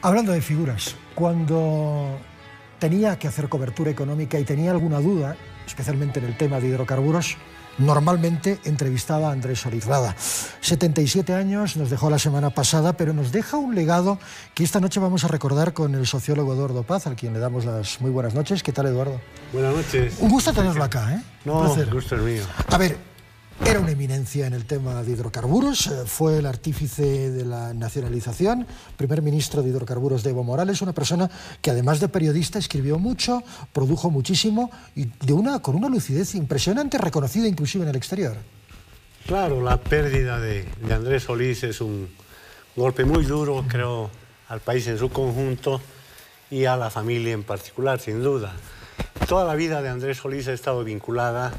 Hablando de figuras, cuando tenía que hacer cobertura económica y tenía alguna duda, especialmente en el tema de hidrocarburos, normalmente entrevistaba a Andrés Orizrada. 77 años nos dejó la semana pasada, pero nos deja un legado que esta noche vamos a recordar con el sociólogo Eduardo Paz, al quien le damos las muy buenas noches. ¿Qué tal, Eduardo? Buenas noches. Un gusto tenerlo acá, ¿eh? un gusto mío. A ver, era una eminencia en el tema de hidrocarburos, eh, fue el artífice de la nacionalización, primer ministro de hidrocarburos de Evo Morales, una persona que además de periodista escribió mucho, produjo muchísimo y de una, con una lucidez impresionante, reconocida inclusive en el exterior. Claro, la pérdida de, de Andrés Solís es un golpe muy duro, creo, al país en su conjunto y a la familia en particular, sin duda. Toda la vida de Andrés Solís ha estado vinculada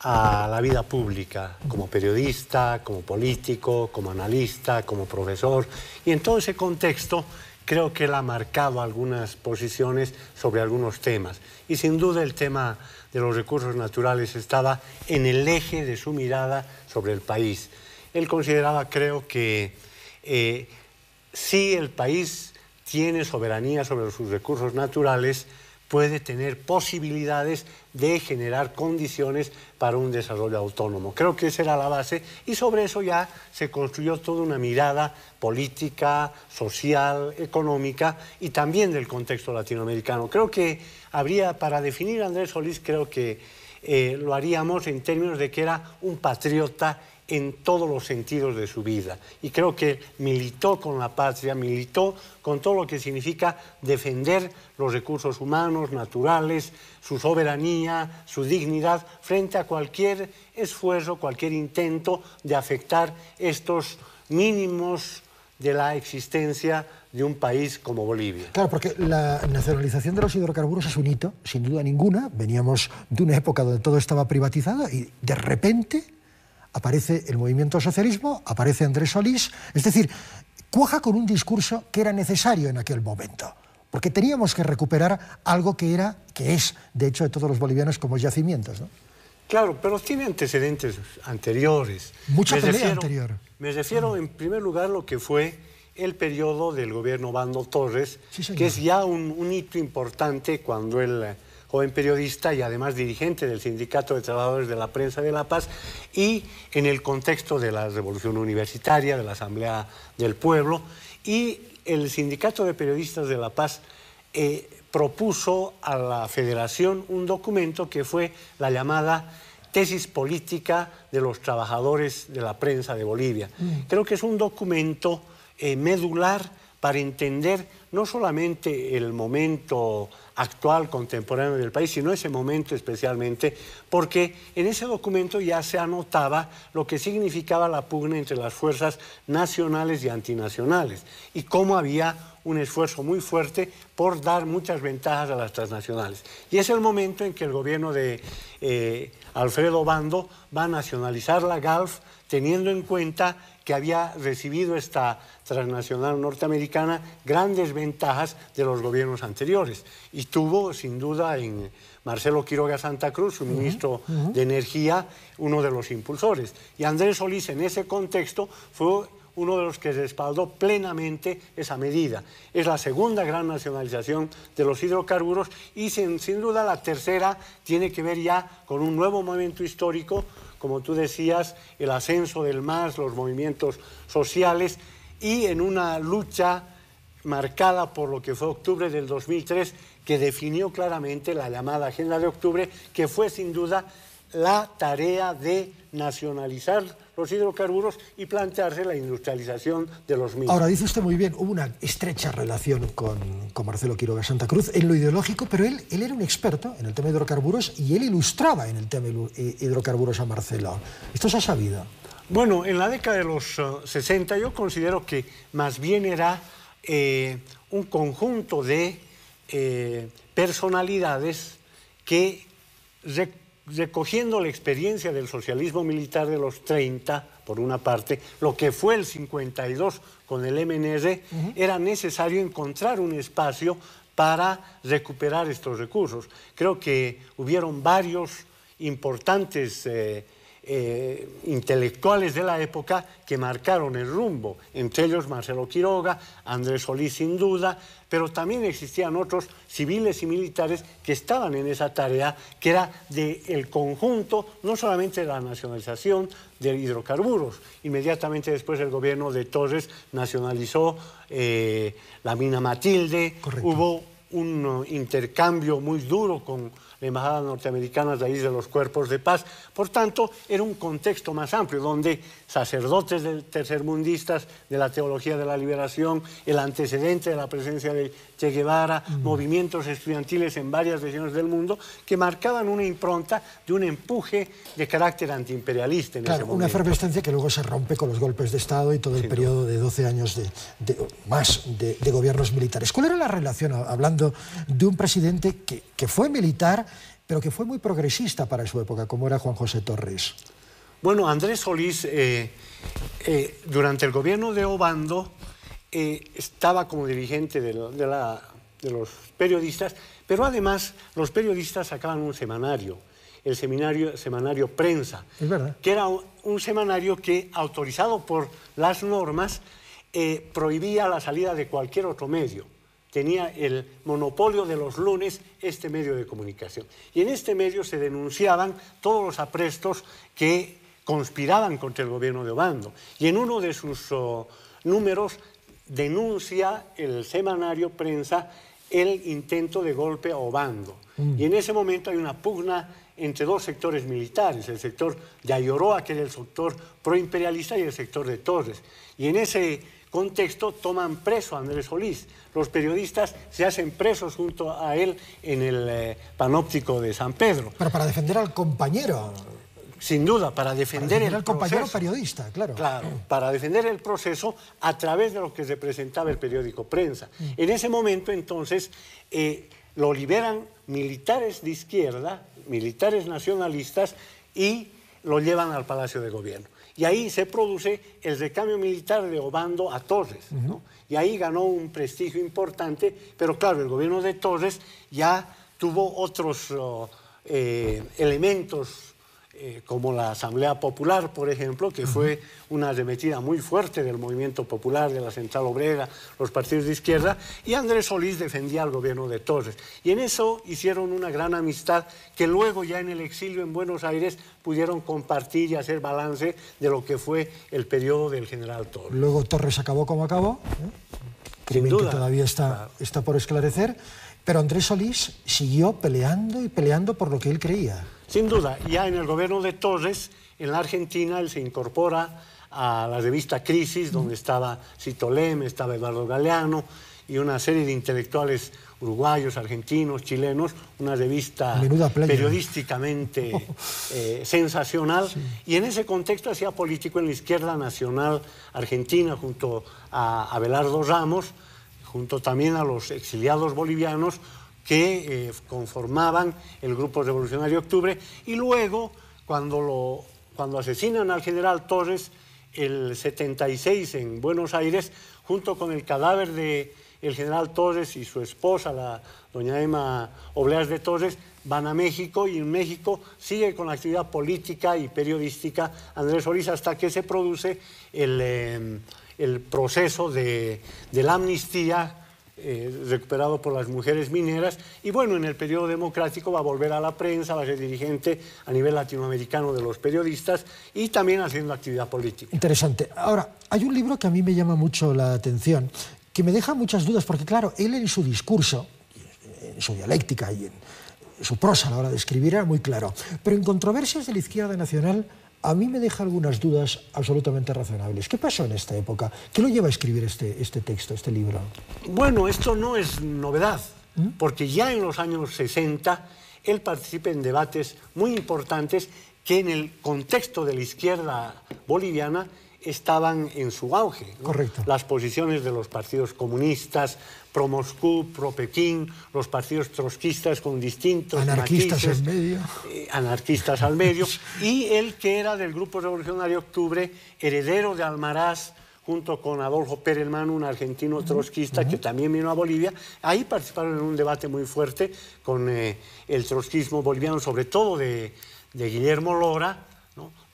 a la vida pública, como periodista, como político, como analista, como profesor. Y en todo ese contexto creo que él ha marcado algunas posiciones sobre algunos temas. Y sin duda el tema de los recursos naturales estaba en el eje de su mirada sobre el país. Él consideraba, creo que eh, si el país tiene soberanía sobre sus recursos naturales, puede tener posibilidades de generar condiciones para un desarrollo autónomo. Creo que esa era la base y sobre eso ya se construyó toda una mirada política, social, económica y también del contexto latinoamericano. Creo que habría, para definir Andrés Solís, creo que eh, lo haríamos en términos de que era un patriota en todos los sentidos de su vida. Y creo que militó con la patria, militó con todo lo que significa defender los recursos humanos, naturales, su soberanía, su dignidad, frente a cualquier esfuerzo, cualquier intento de afectar estos mínimos de la existencia de un país como Bolivia. Claro, porque la nacionalización de los hidrocarburos es un hito, sin duda ninguna. Veníamos de una época donde todo estaba privatizado y de repente aparece el movimiento socialismo, aparece Andrés Solís. Es decir, cuaja con un discurso que era necesario en aquel momento porque teníamos que recuperar algo que era, que es, de hecho, de todos los bolivianos como yacimientos. ¿no? Claro, pero tiene antecedentes anteriores. Mucha pelea anterior. Me refiero en primer lugar a lo que fue el periodo del gobierno Bando Torres, que es ya un, hito importante cuando el joven periodista y además dirigente del Sindicato de Trabajadores de la Prensa de La Paz, y en el contexto de la Revolución Universitaria, de la Asamblea del Pueblo, y el Sindicato de Periodistas de La Paz eh, propuso a la Federación un documento que fue la llamada tesis política de los trabajadores de la prensa de Bolivia. Mm. Creo que es un documento eh, medular para entender no solamente el momento actual, contemporáneo del país, sino ese momento especialmente, porque en ese documento ya se anotaba lo que significaba la pugna entre las fuerzas nacionales y antinacionales y cómo había un esfuerzo muy fuerte por dar muchas ventajas a las transnacionales. Y es el momento en que el gobierno de eh, Alfredo Bando va a nacionalizar la GALF teniendo en cuenta que había recibido esta transnacional norteamericana grandes ventajas de los gobiernos anteriores. Y tuvo, sin duda, en Marcelo Quiroga Santa Cruz, su ministro de Energía, uno de los impulsores. Y Andrés Solís, en ese contexto, fue uno de los que respaldó plenamente esa medida. Es la segunda gran nacionalización de los hidrocarburos y sin, sin duda la tercera tiene que ver ya con un nuevo momento histórico como tú decías, el ascenso del MAS, los movimientos sociales y en una lucha marcada por lo que fue octubre del 2003, que definió claramente la llamada Agenda de Octubre, que fue sin duda la tarea de nacionalizar los hidrocarburos y plantearse la industrialización de los mismos. Ahora, dice usted muy bien, hubo una estrecha relación con, Marcelo Quiroga Santa Cruz en lo ideológico, pero él, él, era un experto en el tema de hidrocarburos y él ilustraba en el tema de eh, hidrocarburos a Marcelo. Esto se ha sabido. Bueno, en la década de los 60 eh, yo considero que más bien era eh, un conjunto de personalidades que recogiendo la experiencia del socialismo militar de los 30, por una parte, lo que fue el 52 con el MNR, era necesario encontrar un espacio para recuperar estos recursos. Creo que hubieron varios importantes eh, eh, intelectuales de la época que marcaron el rumbo, entre ellos Marcelo Quiroga, Andrés Solís sin duda, pero también existían otros civiles y militares que estaban en esa tarea que era del conjunto, no solamente de la nacionalización de hidrocarburos. Inmediatamente después el gobierno de Torres nacionalizó eh, la mina Matilde, hubo un uh, intercambio muy duro con la Embajada Norteamericana a raíz de los cuerpos de paz. Por tanto, era un contexto más amplio, donde sacerdotes tercermundistas de la teología de la liberación, el antecedente de la presencia de Che Guevara, mm. movimientos estudiantiles en varias regiones del mundo que marcaban una impronta de un empuje de carácter antiimperialista en claro, ese una efervescencia que luego se rompe con los golpes de Estado y todo el periodo de 12 años de, más de, gobiernos militares. ¿Cuál era la relación, hablando de un presidente que, que fue militar, pero que fue muy progresista para su época, como era Juan José Torres? Bueno, Andrés Solís, eh, eh, durante el gobierno de Obando, eh, estaba como dirigente de, los periodistas, pero además los periodistas sacaban un semanario, el seminario, semanario Prensa, que era un, semanario que, autorizado por las normas, eh, prohibía la salida de cualquier otro medio. Tenía el monopolio de los lunes este medio de comunicación. Y en este medio se denunciaban todos los aprestos que conspiraban contra el gobierno de Obando. Y en uno de sus oh, números denuncia el semanario prensa el intento de golpe o bando. Mm. Y en ese momento hay una pugna entre dos sectores militares, el sector de Ayoroa, que era el sector proimperialista, y el sector de Torres. Y en ese contexto toman preso a Andrés Solís. Los periodistas se hacen presos junto a él en el eh, panóptico de San Pedro. Pero para defender al compañero sin duda, para defender para el, compañero periodista, claro. Claro, mm. para defender el proceso a través de lo que se presentaba el periódico Prensa. Mm. En ese momento, entonces, eh, lo liberan militares de izquierda, militares nacionalistas, y lo llevan al Palacio de Gobierno. Y ahí se produce el recambio militar de Obando a Torres. Y ahí ganó un prestigio importante, pero claro, el gobierno de Torres ya tuvo otros oh, eh, elementos eh, como la Asamblea Popular, por ejemplo, que fue una arremetida muy fuerte del movimiento popular, de la Central Obrera, los partidos de izquierda, y Andrés Solís defendía al gobierno de Torres. Y en eso hicieron una gran amistad que luego ya en el exilio en Buenos Aires pudieron compartir y hacer balance de lo que fue el periodo del general Torres. Luego Torres acabó como acabó, ¿eh? que todavía está, está por esclarecer. Pero Andrés Solís siguió peleando y peleando por lo que él creía. Sin duda, ya en el gobierno de Torres, en la Argentina, él se incorpora a la revista Crisis, donde estaba Citolem, estaba Eduardo Galeano y una serie de intelectuales uruguayos, argentinos, chilenos, una revista periodísticamente eh, sensacional. Y en ese contexto hacía político en la izquierda nacional argentina junto a Abelardo Ramos junto también a los exiliados bolivianos que eh, conformaban el Grupo Revolucionario Octubre, y luego, cuando, lo, cuando asesinan al general Torres, el 76 en Buenos Aires, junto con el cadáver de general Torres y su esposa, la doña Emma Obleas de Torres, van a México y en México sigue con la actividad política y periodística Andrés Solís... hasta que se produce el... Eh, el proceso de, la amnistía eh, recuperado por las mujeres mineras. Y bueno, en el periodo democrático va a volver a la prensa, va a ser dirigente a nivel latinoamericano de los periodistas y también haciendo actividad política. Interesante. Ahora, hay un libro que a mí me llama mucho la atención, que me deja muchas dudas, porque claro, él en su discurso, en su dialéctica y en su prosa a la hora de escribir era muy claro, pero en controversias de la izquierda nacional a mí me deja algunas dudas absolutamente razonables. ¿Qué pasó en esta época? ¿Qué lo lleva a escribir este, este texto, este libro? Bueno, esto no es novedad, ¿Mm? porque ya en los años 60 él participa en debates muy importantes que en el contexto de la izquierda boliviana estaban en su auge. Correcto. Las posiciones de los partidos comunistas, pro Moscú, pro Pekín, los partidos trotskistas con distintos anarquistas al medio, eh, anarquistas al medio, y él que era del grupo revolucionario Octubre, heredero de Almaraz junto con Adolfo Perelman, un argentino trotskista que también vino a Bolivia. Ahí participaron en un debate muy fuerte con eh, el trotskismo boliviano, sobre todo de, de Guillermo Lora,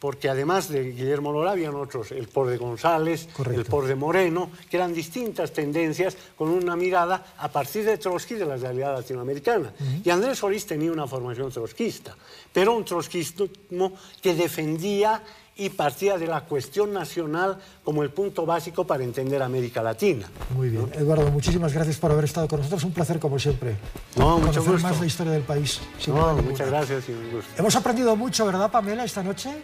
porque además de Guillermo Lora habían otros, el por de González, el por de Moreno, que eran distintas tendencias con una mirada a partir de Trotsky de la realidad latinoamericana. Y Andrés Solís tenía una formación trotskista, pero un trotskismo que defendía y partía de la cuestión nacional como el punto básico para entender América Latina. Muy bien. Eduardo, muchísimas gracias por haber estado con nosotros. Un placer, como siempre. No, mucho gusto. más la historia del país. No, muchas gracias y un gusto. Hemos aprendido mucho, ¿verdad, Pamela, esta noche?